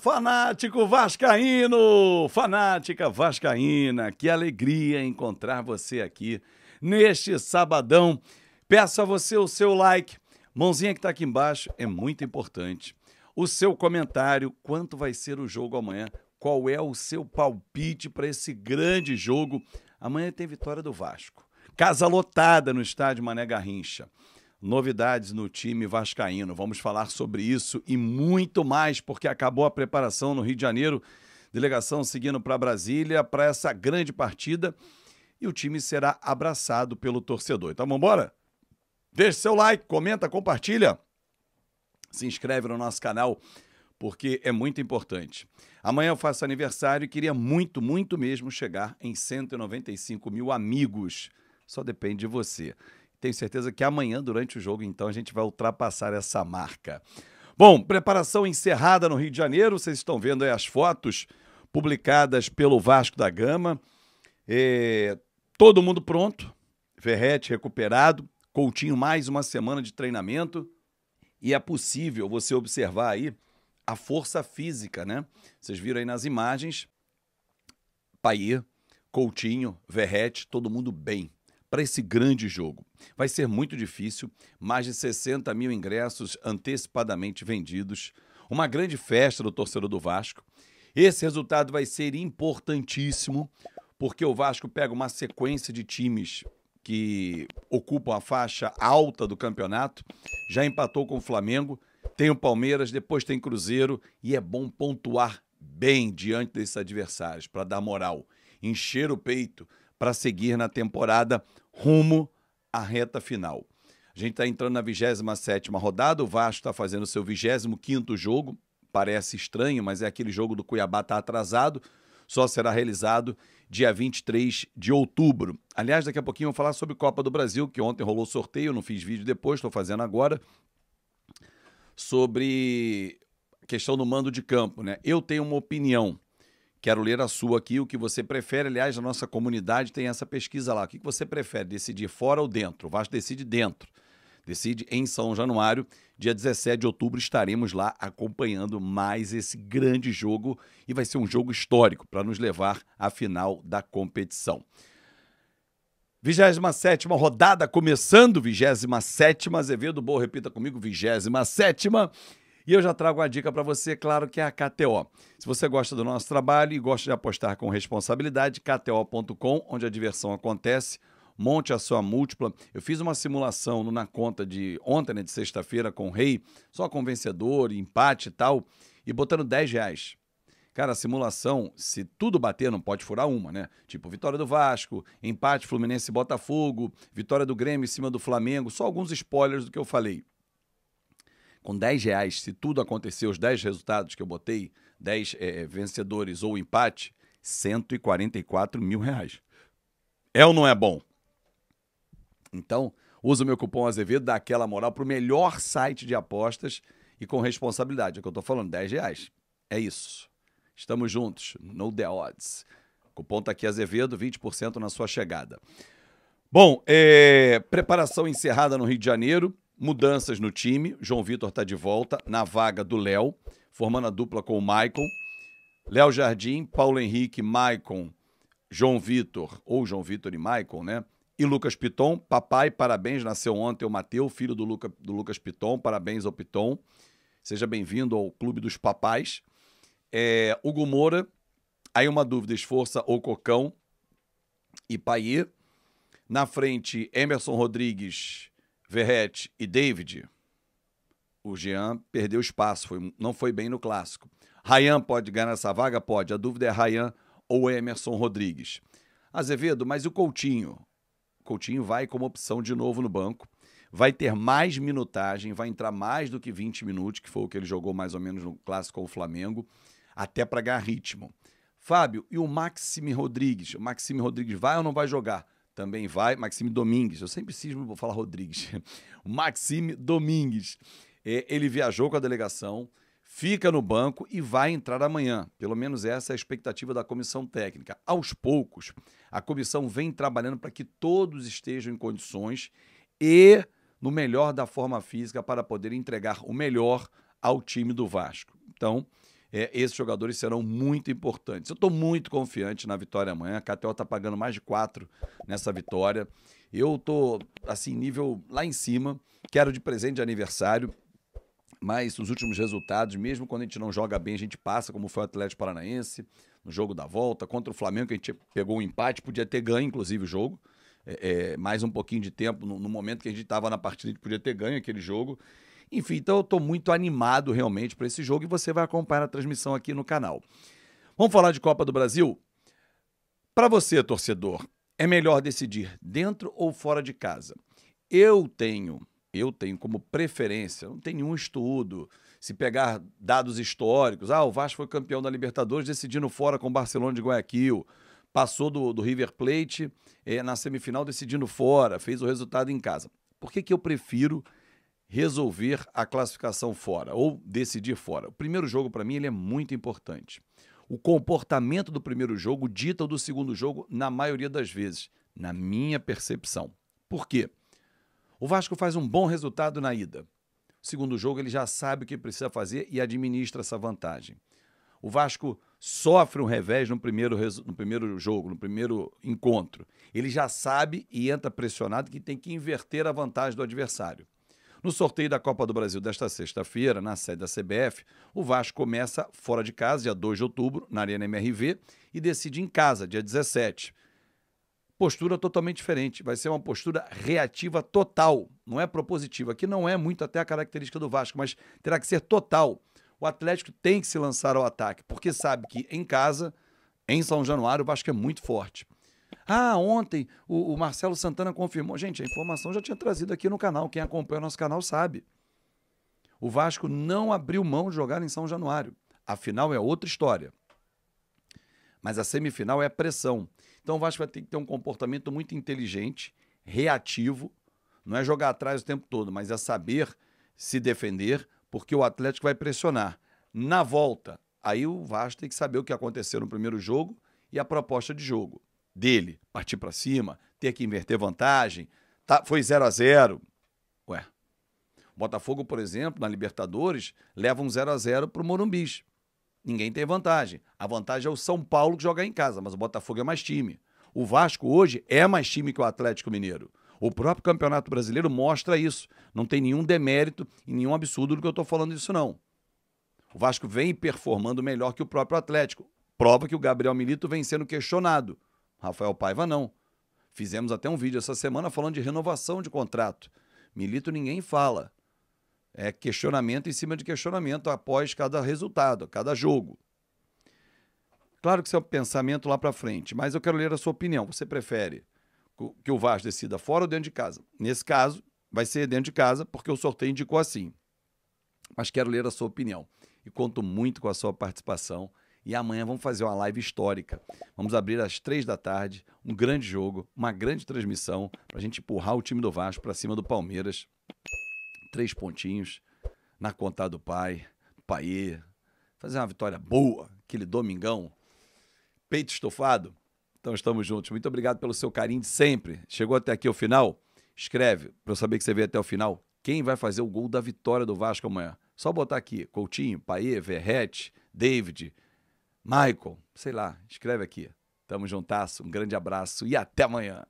fanático vascaíno! Fanática vascaína, que alegria encontrar você aqui neste sabadão. Peço a você o seu like, mãozinha que está aqui embaixo, é muito importante. O seu comentário, quanto vai ser o jogo amanhã? Qual é o seu palpite para esse grande jogo? Amanhã tem vitória do Vasco. Casa lotada no estádio Mané Garrincha. Novidades no time vascaíno. Vamos falar sobre isso e muito mais, porque acabou a preparação no Rio de Janeiro. Delegação seguindo para Brasília para essa grande partida e o time será abraçado pelo torcedor. Então vamos embora? Deixe seu like, comenta, compartilha. Se inscreve no nosso canal porque é muito importante. Amanhã eu faço aniversário e queria muito, muito mesmo chegar em 195 mil amigos. Só depende de você. Tenho certeza que amanhã, durante o jogo, então, a gente vai ultrapassar essa marca. Bom, preparação encerrada no Rio de Janeiro. Vocês estão vendo aí as fotos publicadas pelo Vasco da Gama. É, todo mundo pronto. Ferrete recuperado. Coutinho, mais uma semana de treinamento. E é possível você observar aí a força física, né? Vocês viram aí nas imagens. Paí, Coutinho, Verrete, todo mundo bem para esse grande jogo. Vai ser muito difícil, mais de 60 mil ingressos antecipadamente vendidos, uma grande festa do torcedor do Vasco. Esse resultado vai ser importantíssimo, porque o Vasco pega uma sequência de times que ocupam a faixa alta do campeonato, já empatou com o Flamengo, tem o Palmeiras, depois tem Cruzeiro, e é bom pontuar bem diante desses adversários para dar moral, encher o peito, para seguir na temporada rumo à reta final. A gente está entrando na 27 rodada, o Vasco está fazendo seu 25 jogo, parece estranho, mas é aquele jogo do Cuiabá está atrasado, só será realizado dia 23 de outubro. Aliás, daqui a pouquinho eu vou falar sobre Copa do Brasil, que ontem rolou sorteio, não fiz vídeo depois, estou fazendo agora, sobre a questão do mando de campo. Né? Eu tenho uma opinião, Quero ler a sua aqui, o que você prefere. Aliás, a nossa comunidade tem essa pesquisa lá. O que você prefere, decidir fora ou dentro? O Vasco decide dentro. Decide em São Januário. Dia 17 de outubro estaremos lá acompanhando mais esse grande jogo e vai ser um jogo histórico para nos levar à final da competição. 27 rodada começando, 27 Azevedo Boa, repita comigo, 27 e eu já trago uma dica para você, claro, que é a KTO. Se você gosta do nosso trabalho e gosta de apostar com responsabilidade, KTO.com, onde a diversão acontece monte a sua múltipla. Eu fiz uma simulação na conta de ontem, né, de sexta-feira, com o rei, só com vencedor, empate e tal, e botando 10 reais. Cara, a simulação, se tudo bater, não pode furar uma, né? Tipo, vitória do Vasco, empate Fluminense Botafogo, vitória do Grêmio em cima do Flamengo, só alguns spoilers do que eu falei com 10 reais, se tudo acontecer, os 10 resultados que eu botei, 10 é, eh, eh, vencedores ou empate, 144 mil reais. É ou não é bom? Então, usa o meu cupom Azevedo, dá aquela moral para o melhor site de apostas e com responsabilidade. É o que eu estou falando, 10 reais. É isso. Estamos juntos, no The Odds. cupom tá aqui Azevedo, 20% na sua chegada. Bom, é... preparação encerrada no Rio de Janeiro. Mudanças no time. João Vitor está de volta na vaga do Léo, formando a dupla com o Maicon. Léo Jardim, Paulo Henrique, Maicon, João Vitor, ou João Vitor e Maicon, né? E Lucas Piton, papai, parabéns, nasceu ontem o Mateus, filho do, Luca, do Lucas Piton, parabéns ao Piton. Seja bem-vindo ao Clube dos Papais. É, Hugo Moura, aí uma dúvida, Esforça ou Cocão e Paier. Na frente, Emerson Rodrigues, Verrete e David, o Jean perdeu espaço, foi, não foi bem no clássico. Ryan pode ganhar essa vaga? Pode. A dúvida é Ryan ou Emerson Rodrigues. Azevedo, mas o Coutinho? O Coutinho vai como opção de novo no banco. Vai ter mais minutagem, vai entrar mais do que 20 minutos, que foi o que ele jogou mais ou menos no clássico com o Flamengo, até para ganhar ritmo. Fábio, e o Maxime Rodrigues? O Maxime Rodrigues vai ou não vai jogar? também vai. Maxime Domingues, eu sempre preciso vou falar Rodrigues. Maxime Domingues. É, ele viajou com a delegação, fica no banco e vai entrar amanhã. Pelo menos essa é a expectativa da comissão técnica. Aos poucos, a comissão vem trabalhando para que todos estejam em condições e no melhor da forma física para poder entregar o melhor ao time do Vasco. Então, é, esses jogadores serão muito importantes. Eu estou muito confiante na vitória amanhã. A KTO está pagando mais de quatro nessa vitória. Eu estou, assim, nível lá em cima. Quero de presente de aniversário. Mas os últimos resultados, mesmo quando a gente não joga bem, a gente passa, como foi o Atlético Paranaense, no jogo da volta, contra o Flamengo, que a gente pegou um empate, podia ter ganho, inclusive, o jogo. É, é, mais um pouquinho de tempo, no, no momento que a gente estava na partida, a gente podia ter ganho aquele jogo. Enfim, então eu estou muito animado realmente para esse jogo e você vai acompanhar a transmissão aqui no canal. Vamos falar de Copa do Brasil? Para você, torcedor, é melhor decidir dentro ou fora de casa. Eu tenho, eu tenho como preferência, não tem nenhum estudo. Se pegar dados históricos, ah, o Vasco foi campeão da Libertadores decidindo fora com o Barcelona de Guayaquil passou do, do, River Plate eh, na semifinal decidindo fora, fez o resultado em casa. Por que, que eu prefiro resolver a classificação fora ou decidir fora. O primeiro jogo, para mim, ele é muito importante. O comportamento do primeiro jogo dita o do segundo jogo na maioria das vezes, na minha percepção. Por quê? O Vasco faz um bom resultado na ida. segundo jogo ele já sabe o que precisa fazer e administra essa vantagem. O Vasco sofre um revés no primeiro, no primeiro jogo, no primeiro encontro. Ele já sabe e entra pressionado que tem que inverter a vantagem do adversário. No sorteio da Copa do Brasil desta sexta-feira, na sede da CBF, o Vasco começa fora de casa, dia 2 de outubro, na Arena MRV, e decide em casa, dia 17. Postura totalmente diferente, vai ser uma postura reativa total, não é propositiva, que não é muito até a característica do Vasco, mas terá que ser total. O Atlético tem que se lançar ao ataque, porque sabe que em casa, em São Januário, o Vasco é muito forte. Ah, ontem o, o Marcelo Santana confirmou. Gente, a informação já tinha trazido aqui no canal. Quem acompanha o nosso canal sabe. O Vasco não abriu mão de jogar em São Januário. A final é outra história. Mas a semifinal é a pressão. Então o Vasco vai ter que ter um comportamento muito inteligente, reativo. Não é jogar atrás o tempo todo, mas é saber se defender, porque o Atlético vai pressionar. Na volta, aí o Vasco tem que saber o que aconteceu no primeiro jogo e a proposta de jogo dele partir para cima, ter que inverter vantagem. Tá, foi 0 a 0 Ué. O Botafogo, por exemplo, na Libertadores, leva um 0 a 0 para o Morumbis. Ninguém tem vantagem. A vantagem é o São Paulo que joga em casa, mas o Botafogo é mais time. O Vasco hoje é mais time que o Atlético Mineiro. O próprio Campeonato Brasileiro mostra isso. Não tem nenhum demérito e nenhum absurdo do que eu estou falando disso, não. O Vasco vem performando melhor que o próprio Atlético. Prova que o Gabriel Milito vem sendo questionado. Rafael Paiva não. Fizemos até um vídeo essa semana falando de renovação de contrato. Milito ninguém fala. É questionamento em cima de questionamento após cada resultado, cada jogo. Claro que isso é um pensamento lá para frente, mas eu quero ler a sua opinião. Você prefere que o Vasco decida fora ou dentro de casa? Nesse caso, vai ser dentro de casa, porque o sorteio indicou assim. Mas quero ler a sua opinião e conto muito com a sua participação e amanhã vamos fazer uma live histórica. Vamos abrir às três da tarde, um grande jogo, uma grande transmissão, para a gente empurrar o time do Vasco para cima do Palmeiras. Três pontinhos, na conta do pai, Paê. Fazer uma vitória boa, aquele domingão. Peito estufado. Então estamos juntos. Muito obrigado pelo seu carinho de sempre. Chegou até aqui o final? Escreve, para eu saber que você veio até o final. Quem vai fazer o gol da vitória do Vasco amanhã? Só botar aqui, Coutinho, Paê, Verrete, David, Michael, sei lá, escreve aqui. Tamo juntasso, um grande abraço e até amanhã.